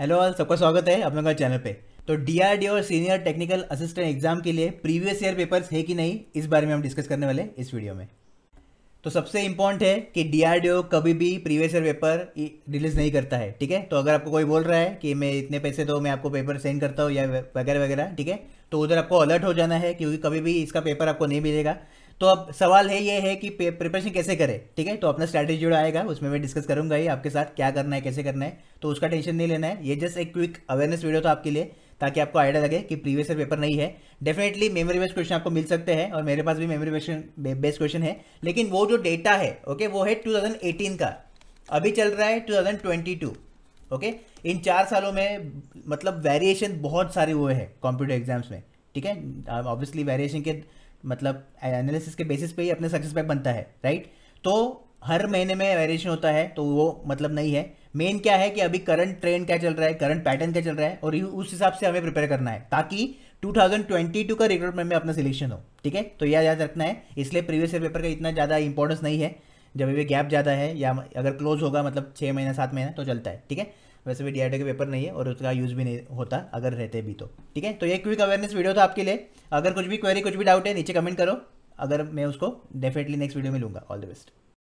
hello all सबका स्वागत है अपने का चैनल पे तो डीआरडीओ और सीनियर टेक्निकल असिस्टेंट एग्जाम के लिए प्रीवियस ईयर पेपर्स है कि नहीं इस बारे में हम डिस्कस करने वाले इस वीडियो में तो सबसे इम्पॉर्टेंट है कि डीआरडीओ कभी भी प्रीवियस ईयर पेपर रिलीज नहीं करता है ठीक है तो अगर आपको कोई बोल रहा है कि मैं इतने पैसे दो मैं आपको पेपर सेंड करता हूँ या वगैरह वगैरह ठीक है तो उधर आपको अलर्ट हो जाना है क्योंकि कभी भी इसका पेपर आपको नहीं मिलेगा तो अब सवाल है ये है कि प्रिपरेशन कैसे करें ठीक है तो अपना स्ट्रैटेजी जो आएगा उसमें मैं डिस्कस करूंगा ही आपके साथ क्या करना है कैसे करना है तो उसका टेंशन नहीं लेना है ये जस्ट एक क्विक अवेयरनेस वीडियो था आपके लिए ताकि आपको आइडिया लगे कि प्रीवियस ईयर पेपर नहीं है डेफिनेटली मेमोरी बेस्ड क्वेश्चन आपको मिल सकते हैं और मेरे पास भी मेमोरी बेस्ड क्वेश्चन है लेकिन वो जो डेटा है ओके वो है एटीन का अभी चल रहा है टू ओके इन चार सालों में मतलब वेरिएशन बहुत सारे हुए हैं कंप्यूटर एग्जाम्स में ठीक है ऑब्वियसली वेरिएशन के मतलब एनालिसिस के बेसिस पे ही अपने सक्सेस पैक बनता है राइट तो हर महीने में वेरिएशन होता है तो वो मतलब नहीं है मेन क्या है कि अभी करंट ट्रेंड क्या चल रहा है करंट पैटर्न क्या चल रहा है और उस हिसाब से हमें प्रिपेयर करना है ताकि 2022 का रिक्रूटमेंट में अपना सिलेक्शन हो ठीक है तो यह याद रखना है इसलिए प्रीवियस ईयर पेपर का इतना ज़्यादा इंपॉर्टेंस नहीं है जब ये गैप ज़्यादा है या अगर क्लोज होगा मतलब छः महीना सात महीना तो चलता है ठीक है वैसे भी डी के पेपर नहीं है और उसका यूज़ भी नहीं होता अगर रहते भी तो ठीक है तो ये क्विक अवेयरनेस वीडियो था आपके लिए अगर कुछ भी क्वेरी कुछ भी डाउट है नीचे कमेंट करो अगर मैं उसको डेफिनेटली नेक्स्ट वीडियो में लूँगा ऑल द बेस्ट